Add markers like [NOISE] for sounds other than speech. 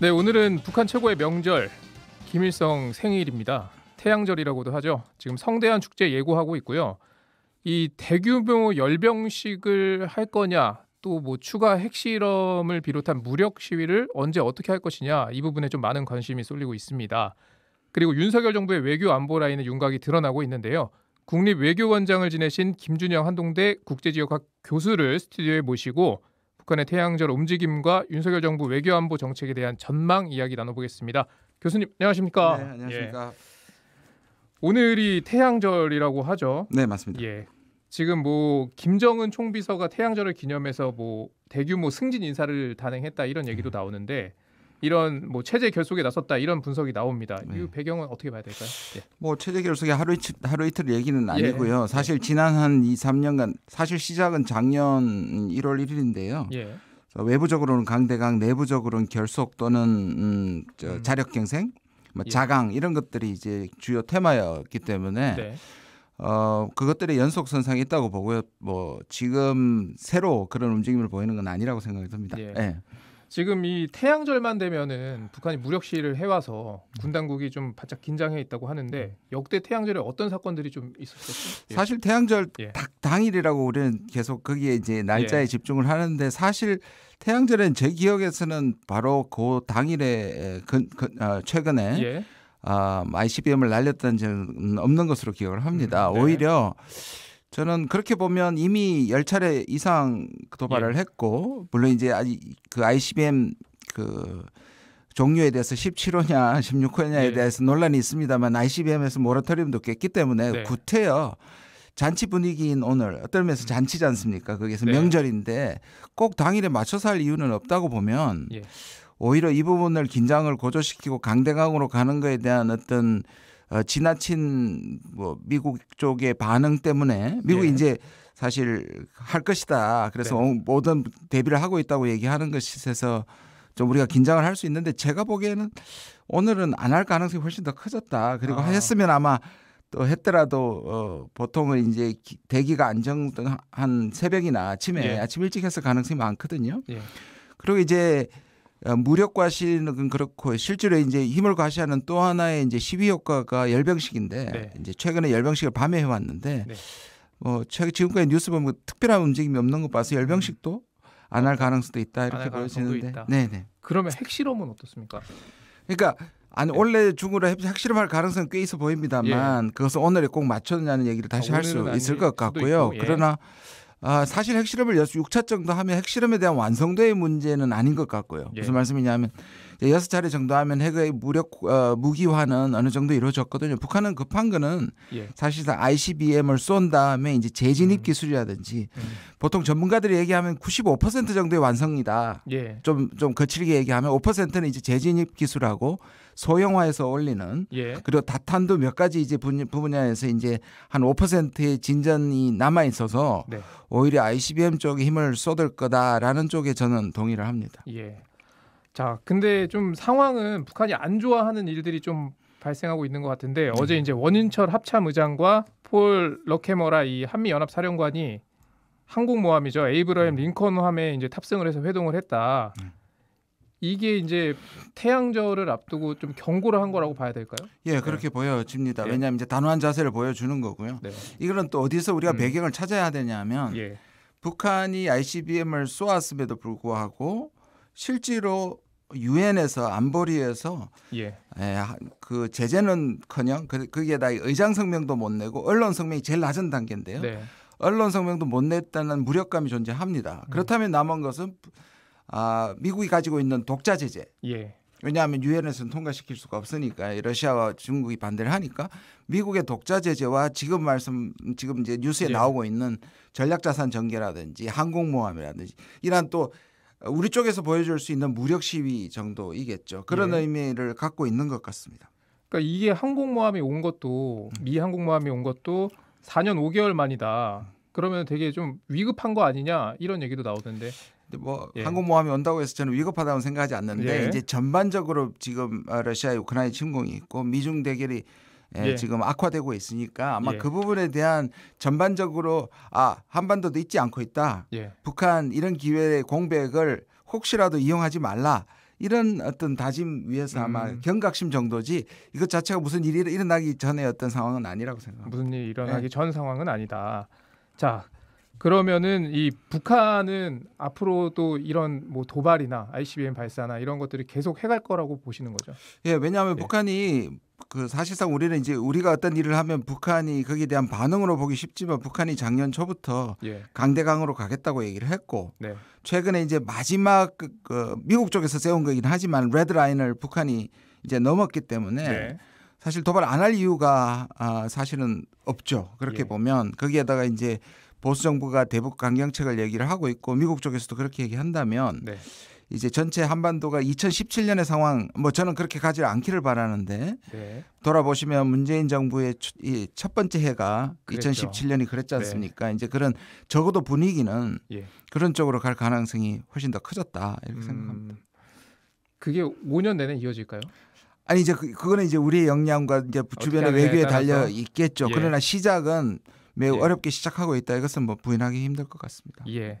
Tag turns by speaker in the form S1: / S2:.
S1: 네, 오늘은 북한 최고의 명절 김일성 생일입니다. 태양절이라고도 하죠. 지금 성대한 축제 예고하고 있고요. 이 대규모 열병식을 할 거냐, 또 뭐 추가 핵실험을 비롯한 무력 시위를 언제 어떻게 할 것이냐 이 부분에 좀 많은 관심이 쏠리고 있습니다. 그리고 윤석열 정부의 외교 안보 라인의 윤곽이 드러나고 있는데요. 국립 외교원장을 지내신 김준영 한동대 국제지역학 교수를 스튜디오에 모시고 박근혜 태양절 움직임과 윤석열 정부 외교안보 정책에 대한 전망 이야기 나눠보겠습니다. 교수님 안녕하십니까? 네, 안녕하십니까? 예. 오늘이 태양절이라고 하죠. 네, 맞습니다. 예. 지금 뭐 김정은 총비서가 태양절을 기념해서 뭐 대규모 승진 인사를 단행했다 이런 얘기도 음. 나오는데 이런 뭐 체제 결속에 나섰다 이런 분석이 나옵니다. 네. 이 배경은 어떻게 봐야 될까요? 예.
S2: 뭐 체제 결속이 하루 이틀 하루 이틀 얘기는 예. 아니고요. 예. 사실 지난 한 2, 3년간 사실 시작은 작년 1월 1일인데요. 예. 외부적으로는 강대강, 내부적으로는 결속 또는 음, 저 음. 자력 경생, 뭐 예. 자강 이런 것들이 이제 주요 테마였기 때문에 네. 어, 그것들의 연속 선상이 있다고 보고요. 뭐 지금 새로 그런 움직임을 보이는 건 아니라고 생각이 듭니다. 예. 네. 지금 이 태양절만
S1: 되면은 북한이 무력 시위를 해와서 음. 군 당국이 좀 바짝 긴장해 있다고 하는데 음. 역대 태양절에 어떤 사건들이 좀있었을까요 예. 사실 태양절
S2: 예. 당일이라고 우리는 계속 거기에 이제 날짜에 예. 집중을 하는데 사실 태양절은제 기억에서는 바로 그 당일에 근, 근, 어, 최근에 예. 어, 아, ICBM을 날렸던적은 없는 것으로 기억을 합니다. 음, 네. 오히려 저는 그렇게 보면 이미 열차례 이상 도발을 예. 했고 물론 이제 아직 그 ICBM 그 종류에 대해서 17호냐 16호냐에 [LAUGHS] 예. 대해서 논란이 있습니다만 ICBM에서 모라토리움도 깼기 때문에 네. 구태여 잔치 분위기인 오늘 어떤 면에서 음. 잔치지 않습니까? 거기에서 네. 명절인데 꼭 당일에 맞춰서 할 이유는 없다고 보면 예. 오히려 이 부분을 긴장을 고조시키고 강대강으로 가는 거에 대한 어떤 어, 지나친 뭐 미국 쪽의 반응 때문에 미국 예. 이제 사실 할 것이다. 그래서 네. 모든 대비를 하고 있다고 얘기하는 것에서 좀 우리가 긴장을 할 수 있는데 제가 보기에는 오늘은 안 할 가능성이 훨씬 더 커졌다. 그리고 아. 했으면 아마 또 했더라도 어 보통은 이제 대기가 안정한 새벽이나 아침에 예. 아침 일찍 해서 가능성이 많거든요. 예. 그리고 이제 어, 무력 과시는 그렇고 실제로 이제 힘을 과시하는 또 하나의 이제 시위 효과가 열병식인데 네. 이제 최근에 열병식을 밤에 해왔는데 네. 어, 지금까지 뉴스 보면 뭐 특별한 움직임이 없는 것 봐서 열병식도 음. 안할 가능성도 있다 이렇게 보여지는데. 네네. 네. 그러면 핵실험은 어떻습니까? 그러니까 아니 네. 원래 중으로 핵실험할 가능성 은꽤 있어 보입니다만 예. 그것은 오늘에 꼭 맞췄냐는 얘기를 다시 아, 할수 있을 것 같고요. 예. 그러나 아, 사실 핵실험을 여섯 6차 정도 하면 핵실험에 대한 완성도의 문제는 아닌 것 같고요. 예. 무슨 말씀이냐면 여섯 차례 정도 하면 핵의 무력 어, 무기화는 어느 정도 이루어졌거든요. 북한은 급한 거는 예. 사실상 ICBM을 쏜 다음에 이제 재진입 음. 기술이라든지 음. 보통 전문가들이 얘기하면 95% 정도의 완성이다. 좀좀 예. 좀 거칠게 얘기하면 5%는 이제 재진입 기술하고 소형화해서 올리는 예. 그리고 다탄도 몇 가지 이제 분야에서 이제 한 5%의 진전이 남아 있어서 네. 오히려 ICBM 쪽에 힘을 쏟을 거다라는 쪽에 저는 동의를 합니다. 예. 자, 근데
S1: 좀 상황은 북한이 안 좋아하는 일들이 좀 발생하고 있는 것 같은데 네. 어제
S2: 이제 원인철
S1: 합참 의장과 폴 러케머라 이 한미 연합 사령관이 항공모함이죠 에이브러햄 네. 링컨 함에 이제 탑승을 해서 회동을 했다. 네. 이게 이제 태양절을 앞두고 좀 경고를 한 거라고 봐야 될까요? 예, 네. 그렇게
S2: 네. 보여집니다. 예. 왜냐하면 이제 단호한 자세를 보여주는 거고요. 네. 이거는 또 어디서 우리가 음. 배경을 찾아야 되냐면 예. 북한이 ICBM을 쏘았음에도 불구하고 실제로 유엔에서 안보리에서 예. 예. 그 제재는커녕 그게다 의장 성명도 못 내고 언론 성명이 제일 낮은 단계인데요. 네. 언론 성명도 못 냈다는 무력감이 존재합니다. 음. 그렇다면 남은 것은 아, 미국이 가지고 있는 독자 제재. 예. 왜냐하면 유엔에서는 통과시킬 수가 없으니까 러시아와 중국이 반대를 하니까 미국의 독자 제재와 지금 말씀 지금 이제 뉴스에 예. 나오고 있는 전략자산 전개라든지 항공모함이라든지 이런 또 우리 쪽에서 보여줄 수 있는 무력 시위 정도이겠죠. 그런 예. 의미를 갖고 있는 것 같습니다. 그러니까 이게 항공모함이 온 것도
S1: 음. 미 항공모함이 온 것도 4년 5개월 만이다. 그러면 되게 좀 위급한 거 아니냐 이런 얘기도 나오던데 뭐 예.
S2: 항공모함이 온다고 해서 저는 위급하다고 생각하지 않는데 예. 이제 전반적으로 지금 러시아 의 우크라이나 침공이 있고 미중 대결이 예. 예. 지금 악화되고 있으니까 아마 예. 그 부분에 대한 전반적으로 아 한반도도 잊지 않고 있다. 예. 북한 이런 기회의 공백을 혹시라도 이용하지 말라. 이런 어떤 다짐 위해서 아마 음. 경각심 정도지 이것 자체가 무슨 일이 일어나기 전에 어떤 상황은 아니라고 생각합니다. 무슨 일이 일어나기 네. 전 상황은 아니다. 자, 그러면은 이
S1: 북한은 앞으로도 이런 뭐 도발이나 ICBM 발사나 이런 것들이 계속 해갈 거라고 보시는 거죠?
S2: 예, 왜냐하면 예. 북한이 그 사실상 우리는 이제 우리가 어떤 일을 하면 북한이 거기에 대한 반응으로 보기 쉽지만 북한이 작년 초부터 예. 강대강으로 가겠다고 얘기를 했고 네. 최근에 이제 마지막 그, 그 미국 쪽에서 세운 거긴 하지만 레드 라인을 북한이 이제 넘었기 때문에 네. 사실 도발 안 할 이유가 아, 사실은 없죠. 그렇게 예. 보면 거기에다가 이제 보수 정부가 대북 강경책을 얘기를 하고 있고 미국 쪽에서도 그렇게 얘기한다면 네. 이제 전체 한반도가 2017년의 상황 뭐 저는 그렇게 가지 않기를 바라는데 네. 돌아보시면 문재인 정부의 첫 번째 해가 그랬죠. 2017년이 그랬지 않습니까? 네. 이제 그런 적어도 분위기는 예. 그런 쪽으로 갈 가능성이 훨씬 더 커졌다 이렇게 음. 생각합니다. 그게
S1: 5년 내내 이어질까요?
S2: 아니 이제 그, 거는 이제 우리의 역량과 이제 주변의 외교에 달려 있겠죠. 예. 그러나 시작은 매우 예. 어렵게 시작하고 있다 이것은 뭐 부인하기 힘들 것 같습니다.
S1: 예.